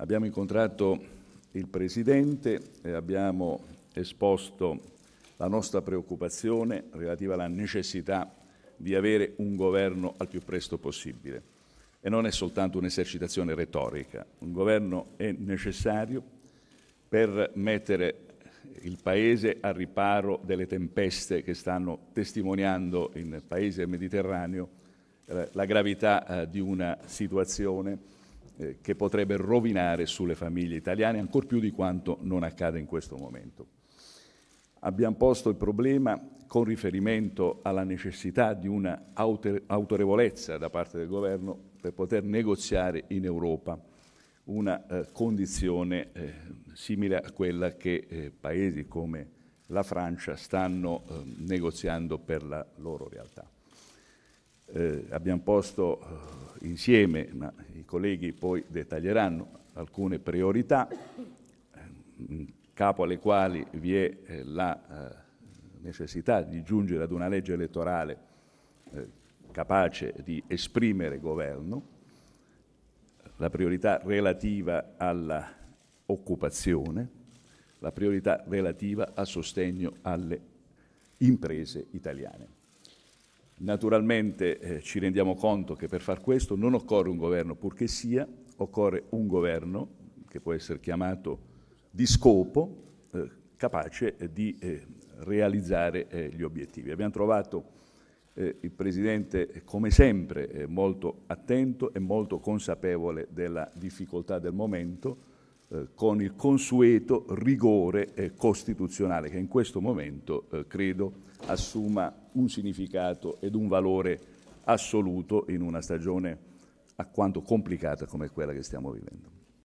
Abbiamo incontrato il Presidente e abbiamo esposto la nostra preoccupazione relativa alla necessità di avere un governo al più presto possibile. E non è soltanto un'esercitazione retorica, un governo è necessario per mettere il Paese al riparo delle tempeste che stanno testimoniando in Paese mediterraneo eh, la gravità eh, di una situazione eh, che potrebbe rovinare sulle famiglie italiane, ancor più di quanto non accade in questo momento. Abbiamo posto il problema con riferimento alla necessità di una autorevolezza da parte del governo per poter negoziare in Europa una eh, condizione eh, simile a quella che eh, paesi come la Francia stanno ehm, negoziando per la loro realtà. Eh, abbiamo posto eh, insieme, ma colleghi poi dettaglieranno alcune priorità, in ehm, capo alle quali vi è eh, la eh, necessità di giungere ad una legge elettorale eh, capace di esprimere governo, la priorità relativa all'occupazione, la priorità relativa al sostegno alle imprese italiane. Naturalmente eh, ci rendiamo conto che per far questo non occorre un governo purché sia, occorre un governo che può essere chiamato di scopo, eh, capace eh, di realizzare eh, gli obiettivi. Abbiamo trovato eh, il Presidente, eh, come sempre, molto attento e molto consapevole della difficoltà del momento, eh, con il consueto rigore eh, costituzionale che in questo momento eh, credo assuma un significato ed un valore assoluto in una stagione a quanto complicata come quella che stiamo vivendo.